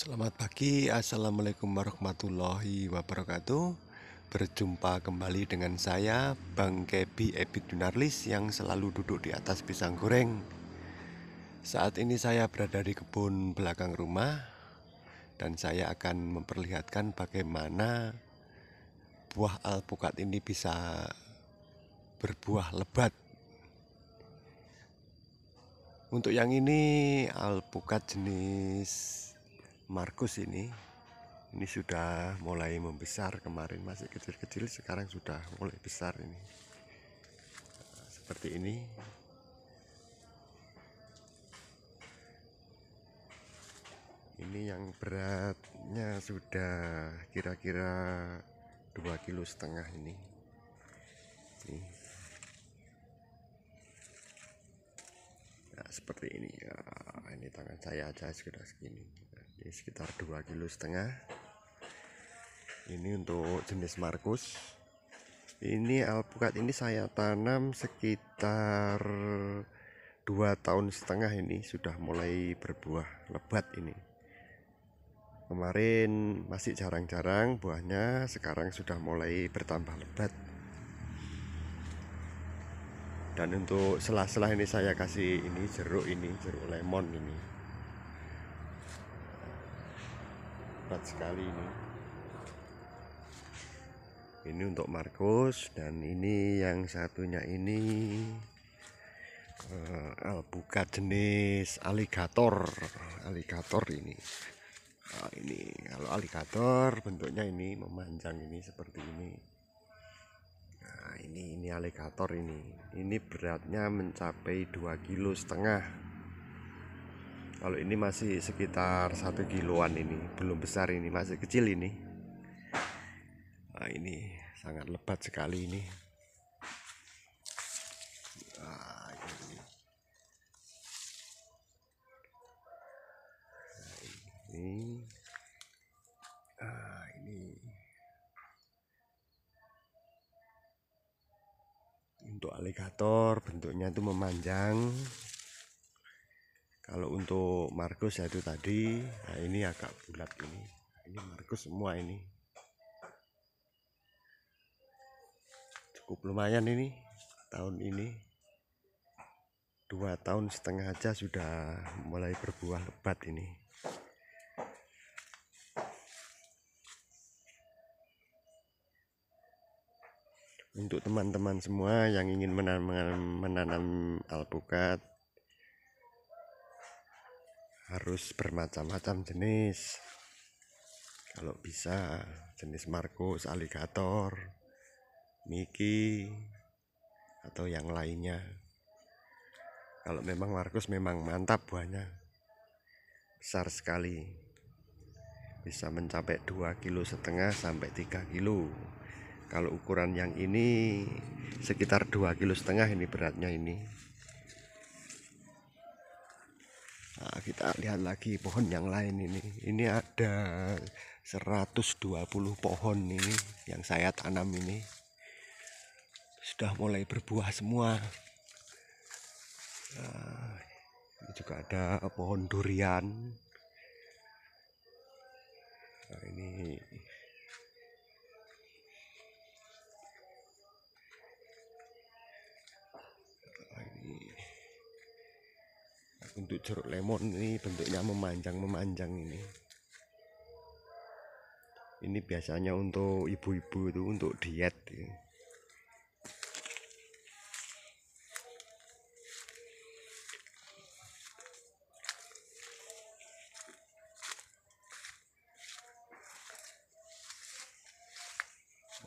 Selamat pagi, Assalamualaikum warahmatullahi wabarakatuh Berjumpa kembali dengan saya, Bang Kebi Epic Dunarlis yang selalu duduk di atas pisang goreng Saat ini saya berada di kebun belakang rumah Dan saya akan memperlihatkan bagaimana buah alpukat ini bisa berbuah lebat untuk yang ini alpukat jenis Markus ini ini sudah mulai membesar kemarin masih kecil-kecil sekarang sudah mulai besar ini seperti ini ini yang beratnya sudah kira-kira 2 kilo setengah ini nah, seperti ini ya, ini tangan saya aja sudah segini ini ya, sekitar 2 kilo setengah ini untuk jenis Markus ini alpukat ini saya tanam sekitar 2 tahun setengah ini sudah mulai berbuah lebat ini kemarin masih jarang-jarang buahnya sekarang sudah mulai bertambah lebat dan untuk selah-selah ini saya kasih ini jeruk ini jeruk lemon ini hebat sekali ini ini untuk Markus dan ini yang satunya ini uh, alpukat jenis aligator aligator ini nah, ini kalau aligator bentuknya ini memanjang ini seperti ini nah ini ini aligator ini ini beratnya mencapai 2 kilo setengah kalau ini masih sekitar satu kiloan ini belum besar ini masih kecil ini nah, ini sangat lebat sekali ini nah, nah, nah, untuk aligator bentuknya itu memanjang kalau untuk Markus yaitu tadi nah ini agak bulat ini nah, ini Markus semua ini cukup lumayan ini tahun ini dua tahun setengah aja sudah mulai berbuah lebat ini untuk teman-teman semua yang ingin menanam, menanam alpukat harus bermacam-macam jenis kalau bisa jenis Markus, alligator Mickey atau yang lainnya kalau memang Markus memang mantap buahnya besar sekali bisa mencapai 2 kilo setengah sampai 3 kilo kalau ukuran yang ini sekitar 2 kilo setengah ini beratnya ini kita lihat lagi pohon yang lain ini ini ada 120 pohon nih yang saya tanam ini sudah mulai berbuah semua nah, ini juga ada pohon durian nah, ini jeruk lemon ini bentuknya memanjang-memanjang ini ini biasanya untuk ibu-ibu itu untuk diet ya.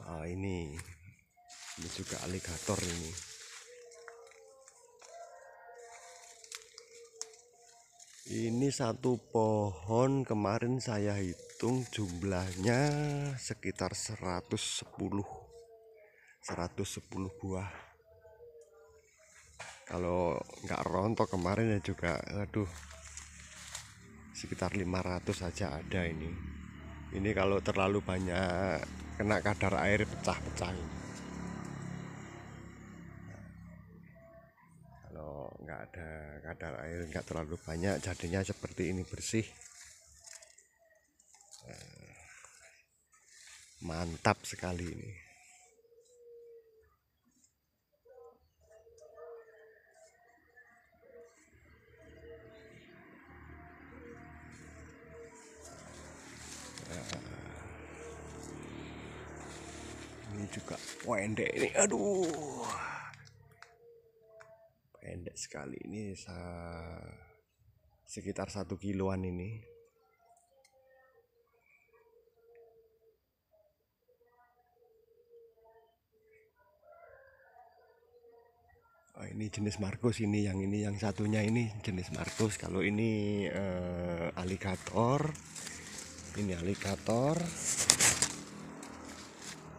Nah, ini ini juga aligator ini ini satu pohon kemarin saya hitung jumlahnya sekitar 110 110 buah kalau nggak rontok kemarin ya juga aduh sekitar 500 saja ada ini ini kalau terlalu banyak kena kadar air pecah-pecah ini nggak ada kadar air nggak terlalu banyak jadinya seperti ini bersih eh, mantap sekali ini eh, ini juga pendek ini aduh pendek sekali ini sa sekitar satu kiloan ini oh, ini jenis Markus ini yang ini yang satunya ini jenis Markus kalau ini eh, alligator ini alligator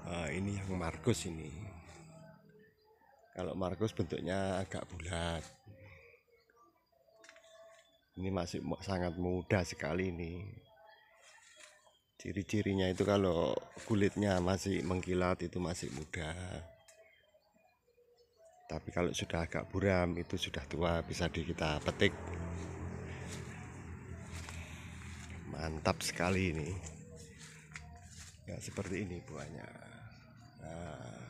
Uh, ini yang Markus ini kalau Markus bentuknya agak bulat. Ini masih sangat muda sekali ini. Ciri-cirinya itu kalau kulitnya masih mengkilat itu masih muda. Tapi kalau sudah agak buram itu sudah tua bisa di kita petik. Mantap sekali ini. Ya seperti ini buahnya. Nah.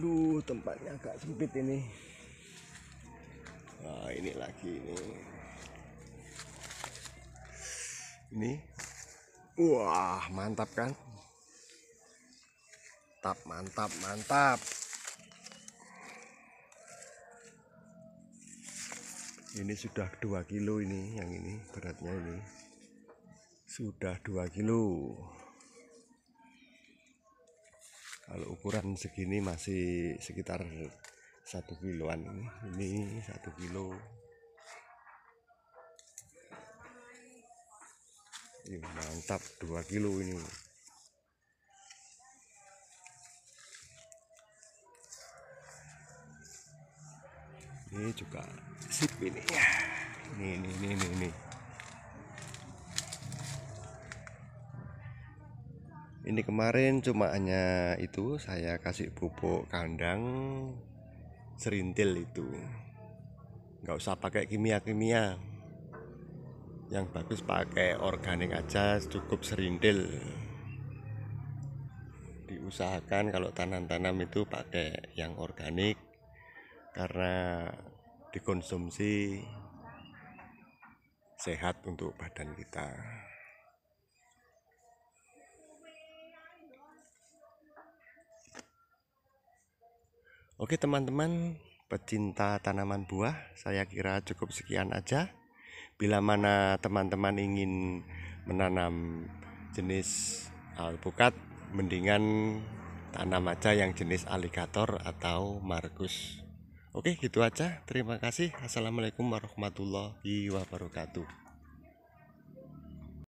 aduh tempatnya agak sempit ini nah ini lagi ini ini wah mantap kan mantap mantap mantap ini sudah 2 kilo ini yang ini beratnya ini sudah 2 kilo kalau ukuran segini masih sekitar satu kiloan ini ini satu kilo ini mantap dua kilo ini ini juga sip ini ini ini ini, ini. ini kemarin cuma hanya itu saya kasih pupuk kandang serintil itu nggak usah pakai kimia-kimia yang bagus pakai organik aja cukup serintil diusahakan kalau tanam-tanam itu pakai yang organik karena dikonsumsi sehat untuk badan kita. Oke teman-teman pecinta tanaman buah, saya kira cukup sekian aja. Bila mana teman-teman ingin menanam jenis alpukat, mendingan tanam aja yang jenis alligator atau marcus. Oke, gitu aja. Terima kasih. Assalamualaikum warahmatullahi wabarakatuh.